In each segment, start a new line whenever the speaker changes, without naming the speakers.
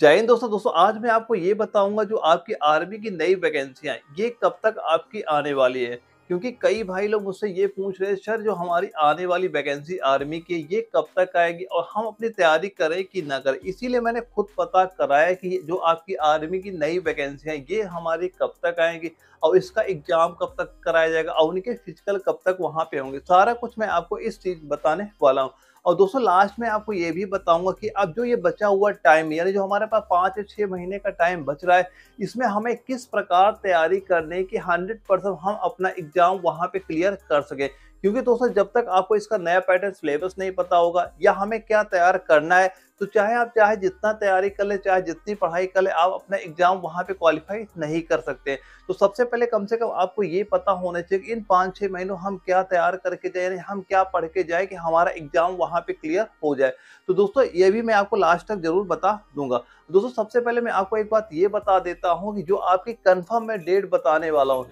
जय हिंद दोस्तों दोस्तों आज मैं आपको ये बताऊंगा जो आपकी आर्मी की नई वैकेंसियां ये कब तक आपकी आने वाली है क्योंकि कई भाई लोग मुझसे ये पूछ रहे हैं सर जो हमारी आने वाली वैकेंसी आर्मी की ये कब तक आएगी और हम अपनी तैयारी करें कि ना करें इसीलिए मैंने खुद पता कराया कि जो आपकी आर्मी की नई वैकेंसी है ये हमारी कब तक आएंगी और इसका एग्जाम कब तक कराया जाएगा और उनके फिजिकल कब तक वहाँ पे होंगे सारा कुछ मैं आपको इस चीज़ बताने वाला हूँ और दोस्तों लास्ट में आपको ये भी बताऊंगा कि अब जो ये बचा हुआ टाइम यानी जो हमारे पास पाँच या छः महीने का टाइम बच रहा है इसमें हमें किस प्रकार तैयारी करने की हंड्रेड परसेंट हम अपना एग्जाम वहाँ पे क्लियर कर सकें क्योंकि दोस्तों जब तक आपको इसका नया पैटर्न सिलेबस नहीं पता होगा या हमें क्या तैयार करना है तो चाहे आप चाहे जितना तैयारी कर ले चाहे जितनी पढ़ाई कर ले आप अपना एग्जाम वहाँ पे क्वालिफाई नहीं कर सकते तो सबसे पहले कम से कम आपको ये पता होना चाहिए इन पाँच छः महीनों हम क्या तैयार करके जाए हम क्या पढ़ के जाए कि हमारा एग्जाम वहाँ पे क्लियर हो जाए तो दोस्तों ये भी मैं आपको लास्ट तक जरूर बता दूंगा दोस्तों सबसे पहले मैं आपको एक बात ये बता देता हूँ कि जो आपकी कन्फर्म मैं डेट बताने वाला हूँ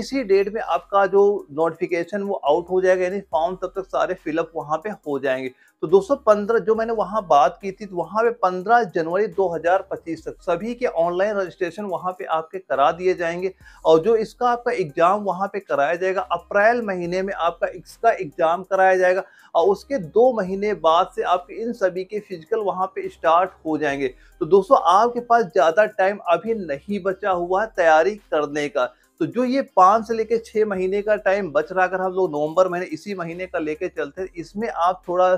इसी डेट में आपका जो नोटिफिकेशन वो आउट हो जाएगा यानी फॉर्म तब तक सारे फिलअप वहाँ पे हो जाएंगे तो दोस्तों पंद्रह जो मैंने वहाँ बात की थी तो वहाँ पे पंद्रह जनवरी 2025 तक सभी के ऑनलाइन रजिस्ट्रेशन वहाँ पे आपके करा दिए जाएंगे और जो इसका आपका एग्ज़ाम वहाँ पे कराया जाएगा अप्रैल महीने में आपका इसका एग्ज़ाम कराया जाएगा और उसके दो महीने बाद से आपके इन सभी के फिजिकल वहाँ पे स्टार्ट हो जाएंगे तो दोस्तों दोस्तों आपके पास ज़्यादा टाइम अभी नहीं बचा हुआ है तैयारी करने का तो जो ये पांच से लेकर छह महीने का टाइम बच रहा अगर हम लोग नवंबर महीने इसी महीने का लेके चलते हैं इसमें आप थोड़ा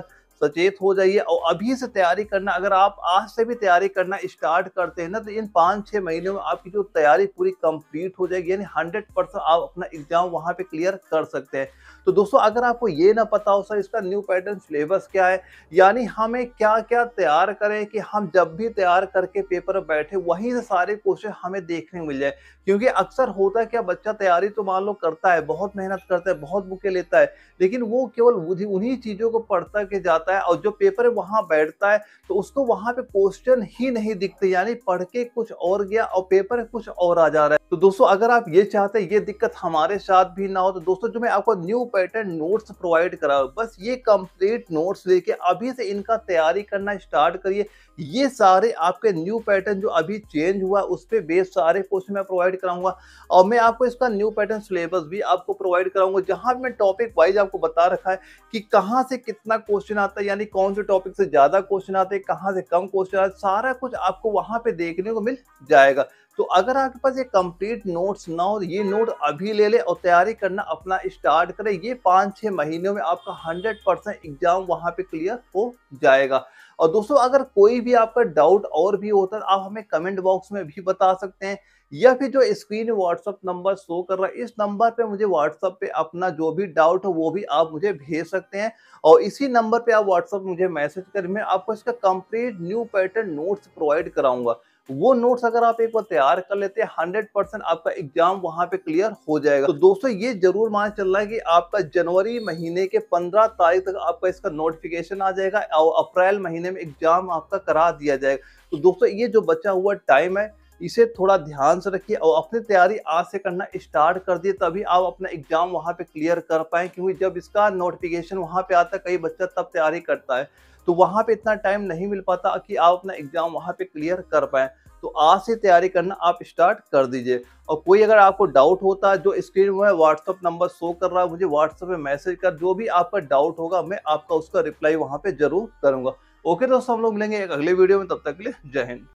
सचेत हो जाइए और अभी से तैयारी करना अगर आप आज से भी तैयारी करना स्टार्ट करते हैं ना तो इन पाँच छः महीनों में आपकी जो तैयारी पूरी कंप्लीट हो जाएगी यानी हंड्रेड परसेंट आप अपना एग्जाम वहाँ पे क्लियर कर सकते हैं तो दोस्तों अगर आपको ये ना पता हो सर इसका न्यू पैटर्न सिलेबस क्या है यानी हमें क्या क्या तैयार करें कि हम जब भी तैयार करके पेपर बैठे वहीं से सारे क्वेश्चन हमें देखने मिल जाए क्योंकि अक्सर होता है क्या बच्चा तैयारी तो मान लो करता है बहुत मेहनत करता है बहुत बुके लेता है लेकिन वो केवल उन्हीं चीज़ों को पढ़ता के जाता जाता है और जो पेपर है वहाँ बैठता है तो उसको वहाँ पे क्वेश्चन ही नहीं दिखते यानी पढ़ के कुछ और गया और पेपर कुछ और आ जा रहा है तो दोस्तों अगर आप ये चाहते हैं ये दिक्कत हमारे साथ भी ना हो तो दोस्तों जो मैं आपको न्यू पैटर्न नोट्स प्रोवाइड करा बस ये कंप्लीट नोट्स लेके अभी से इनका तैयारी करना स्टार्ट करिए ये सारे आपके न्यू पैटर्न जो अभी चेंज हुआ उस पर बेस सारे क्वेश्चन मैं प्रोवाइड कराऊंगा और मैं आपको इसका न्यू पैटर्न सिलेबस भी आपको प्रोवाइड कराऊंगा जहां मैं टॉपिक वाइज आपको बता रखा है कि कहाँ से कितना क्वेश्चन आता है आता है यानी कौन से टॉपिक से ज़्यादा क्वेश्चन आते हैं कहाँ से कम क्वेश्चन आते सारा कुछ आपको वहां पे देखने को मिल जाएगा तो अगर आपके पास ये कंप्लीट नोट्स ना हो तो ये नोट अभी ले ले और तैयारी करना अपना स्टार्ट करें ये पाँच छः महीनों में आपका हंड्रेड परसेंट एग्जाम वहाँ पे क्लियर हो जाएगा और दोस्तों अगर कोई भी आपका डाउट और भी होता है आप हमें कमेंट बॉक्स में भी बता सकते हैं या फिर जो स्क्रीन व्हाट्सअप नंबर शो कर रहा है इस नंबर पे मुझे व्हाट्सअप पे अपना जो भी डाउट हो वो भी आप मुझे भेज सकते हैं और इसी नंबर पे आप व्हाट्सअप मुझे मैसेज करें मैं आपको इसका complete new pattern notes provide कराऊंगा वो नोट्स अगर आप एक बार तैयार कर लेते हैं हंड्रेड परसेंट आपका एग्जाम वहां पे क्लियर हो जाएगा तो दोस्तों ये जरूर मान चल रहा है कि आपका जनवरी महीने के पंद्रह तारीख तक आपका इसका नोटिफिकेशन आ जाएगा और अप्रैल महीने में एग्जाम आपका करा दिया जाएगा तो दोस्तों ये जो बचा हुआ टाइम है इसे थोड़ा ध्यान से रखिए और अपनी तैयारी आज से करना स्टार्ट कर दिए तभी आप अपना एग्जाम वहाँ पे क्लियर कर पाए क्योंकि जब इसका नोटिफिकेशन वहाँ पे आता है कई बच्चा तब तैयारी करता है तो वहाँ पे इतना टाइम नहीं मिल पाता कि आप अपना एग्जाम वहाँ पे क्लियर कर पाए तो आज से तैयारी करना आप स्टार्ट कर दीजिए और कोई अगर आपको डाउट होता है जो स्क्रीन में व्हाट्सअप नंबर शो कर रहा है मुझे व्हाट्सअप में मैसेज कर जो भी आपका डाउट होगा मैं आपका उसका रिप्लाई वहाँ पे जरूर करूँगा ओके दोस्तों हम लोग मिलेंगे एक अगले वीडियो में तब तक के लिए जय हिंद